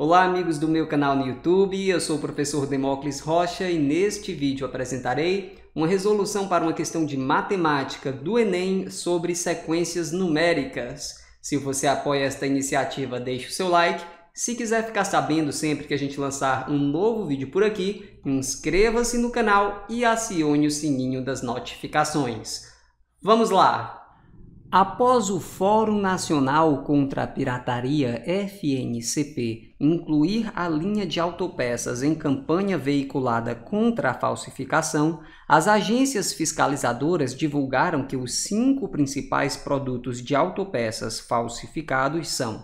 Olá amigos do meu canal no YouTube, eu sou o professor Demócles Rocha e neste vídeo apresentarei uma resolução para uma questão de matemática do Enem sobre sequências numéricas. Se você apoia esta iniciativa, deixe o seu like. Se quiser ficar sabendo sempre que a gente lançar um novo vídeo por aqui, inscreva-se no canal e acione o sininho das notificações. Vamos lá! Após o Fórum Nacional contra a Pirataria FNCP incluir a linha de autopeças em campanha veiculada contra a falsificação, as agências fiscalizadoras divulgaram que os cinco principais produtos de autopeças falsificados são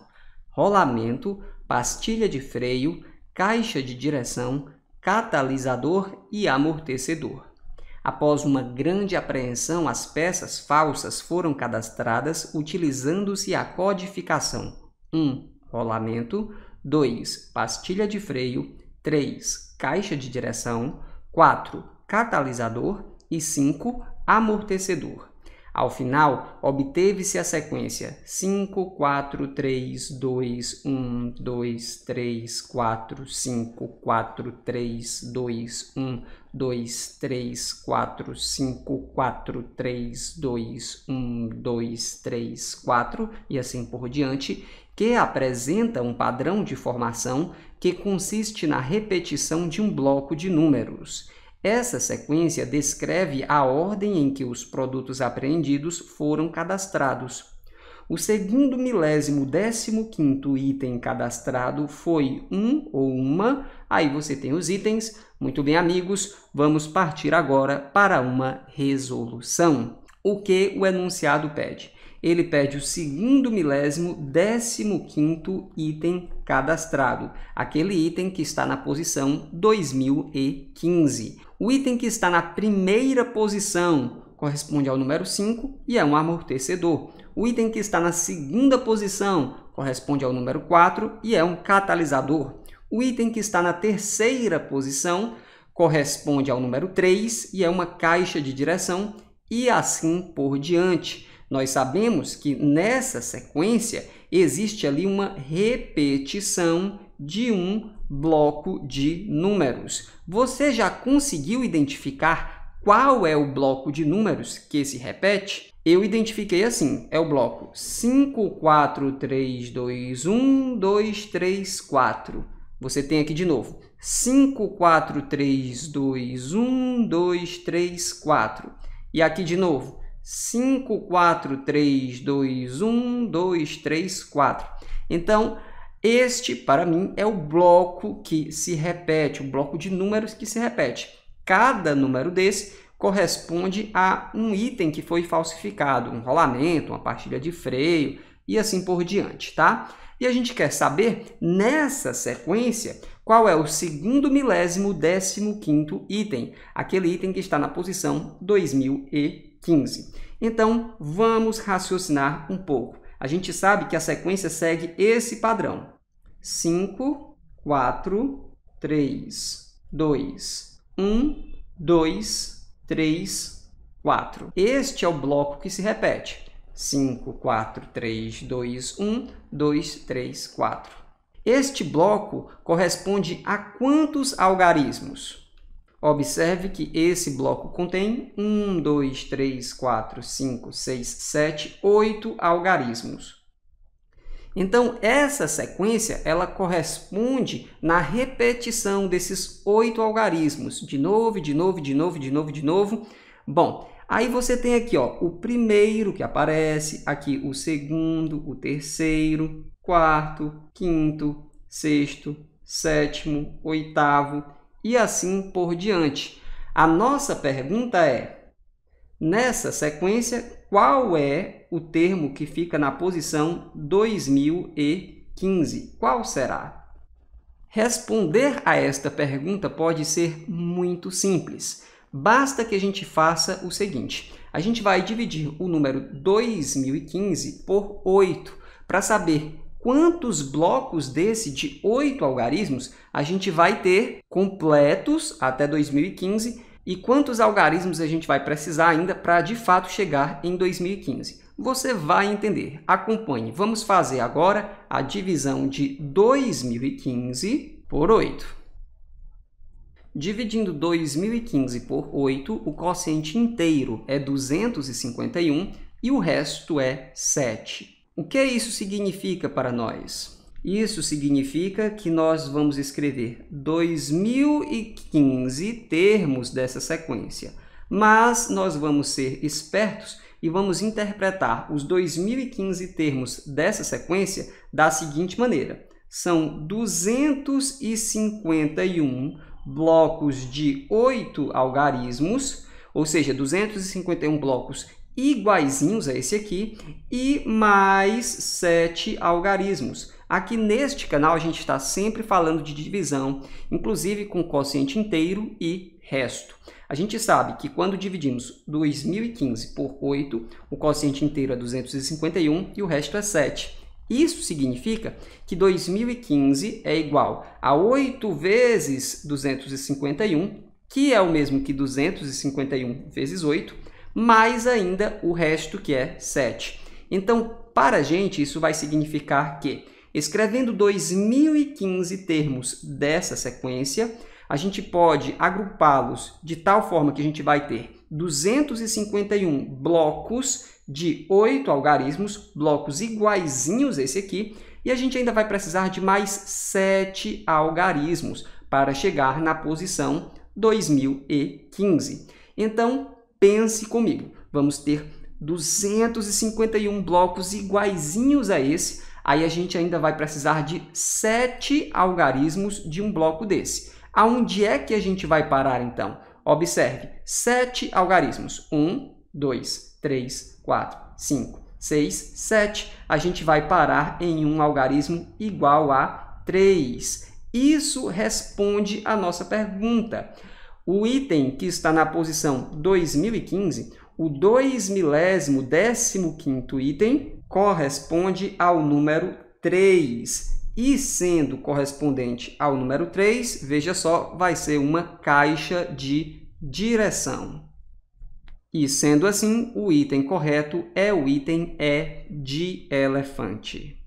rolamento, pastilha de freio, caixa de direção, catalisador e amortecedor. Após uma grande apreensão, as peças falsas foram cadastradas utilizando-se a codificação: 1. Um, rolamento, 2. pastilha de freio, 3. caixa de direção, 4. catalisador e 5. amortecedor. Ao final, obteve-se a sequência 5, 4, 3, 2, 1, 2, 3, 4, 5, 4, 3, 2, 1, 2, 3, 4, 5, 4, 3, 2, 1, 2, 3, 4 e assim por diante, que apresenta um padrão de formação que consiste na repetição de um bloco de números. Essa sequência descreve a ordem em que os produtos apreendidos foram cadastrados. O segundo milésimo décimo quinto item cadastrado foi um ou uma. Aí você tem os itens. Muito bem, amigos, vamos partir agora para uma resolução. O que o enunciado pede? Ele pede o segundo milésimo décimo quinto item cadastrado, aquele item que está na posição 2015. O item que está na primeira posição corresponde ao número 5 e é um amortecedor. O item que está na segunda posição corresponde ao número 4 e é um catalisador. O item que está na terceira posição corresponde ao número 3 e é uma caixa de direção e assim por diante. Nós sabemos que nessa sequência existe ali uma repetição de um bloco de números. Você já conseguiu identificar qual é o bloco de números que se repete? Eu identifiquei assim, é o bloco 5, 4, 3, 2, 1, 2, 3, 4. Você tem aqui de novo, 5, 4, 3, 2, 1, 2, 3, 4. E aqui de novo, 5, 4, 3, 2, 1, 2, 3, 4. Então, este, para mim, é o bloco que se repete, o bloco de números que se repete. Cada número desse corresponde a um item que foi falsificado, um rolamento, uma partilha de freio e assim por diante, tá? E a gente quer saber, nessa sequência, qual é o segundo milésimo décimo quinto item, aquele item que está na posição 2015. Então, vamos raciocinar um pouco. A gente sabe que a sequência segue esse padrão. 5, 4, 3, 2, 1, 2, 3, 4. Este é o bloco que se repete. 5, 4, 3, 2, 1, 2, 3, 4. Este bloco corresponde a quantos algarismos? Observe que esse bloco contém 1, 2, 3, 4, 5, 6, 7, 8 algarismos. Então, essa sequência ela corresponde na repetição desses oito algarismos. De novo, de novo, de novo, de novo, de novo. Bom, aí você tem aqui ó, o primeiro que aparece, aqui o segundo, o terceiro, quarto, quinto, sexto, sétimo, oitavo e assim por diante. A nossa pergunta é: nessa sequência, qual é o termo que fica na posição 2015? Qual será? Responder a esta pergunta pode ser muito simples. Basta que a gente faça o seguinte: a gente vai dividir o número 2015 por 8 para saber quantos blocos desse de 8 algarismos a gente vai ter completos até 2015 e quantos algarismos a gente vai precisar ainda para de fato chegar em 2015. Você vai entender. Acompanhe. Vamos fazer agora a divisão de 2015 por 8. Dividindo 2015 por 8, o quociente inteiro é 251 e o resto é 7. O que isso significa para nós? Isso significa que nós vamos escrever 2015 termos dessa sequência, mas nós vamos ser espertos e vamos interpretar os 2015 termos dessa sequência da seguinte maneira. São 251 blocos de 8 algarismos, ou seja, 251 blocos iguaizinhos a esse aqui, e mais 7 algarismos. Aqui neste canal a gente está sempre falando de divisão, inclusive com quociente inteiro e resto. A gente sabe que quando dividimos 2015 por 8, o quociente inteiro é 251 e o resto é 7. Isso significa que 2015 é igual a 8 vezes 251, que é o mesmo que 251 vezes 8, mais ainda o resto que é 7. Então, para a gente, isso vai significar que Escrevendo 2015 termos dessa sequência, a gente pode agrupá-los de tal forma que a gente vai ter 251 blocos de 8 algarismos, blocos iguaizinhos a esse aqui, e a gente ainda vai precisar de mais 7 algarismos para chegar na posição 2015. Então, pense comigo, vamos ter 251 blocos iguaizinhos a esse aí a gente ainda vai precisar de sete algarismos de um bloco desse. Aonde é que a gente vai parar, então? Observe, sete algarismos. Um, dois, três, quatro, cinco, seis, sete. A gente vai parar em um algarismo igual a três. Isso responde a nossa pergunta. O item que está na posição 2015 o dois milésimo, décimo quinto item, corresponde ao número 3. E sendo correspondente ao número 3, veja só, vai ser uma caixa de direção. E sendo assim, o item correto é o item E de elefante.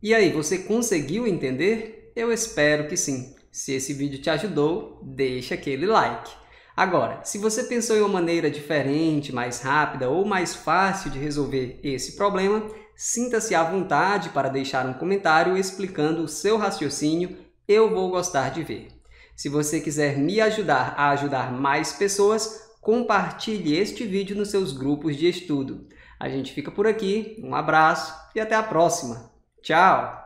E aí, você conseguiu entender? Eu espero que sim. Se esse vídeo te ajudou, deixa aquele like. Agora, se você pensou em uma maneira diferente, mais rápida ou mais fácil de resolver esse problema, sinta-se à vontade para deixar um comentário explicando o seu raciocínio, eu vou gostar de ver. Se você quiser me ajudar a ajudar mais pessoas, compartilhe este vídeo nos seus grupos de estudo. A gente fica por aqui, um abraço e até a próxima. Tchau!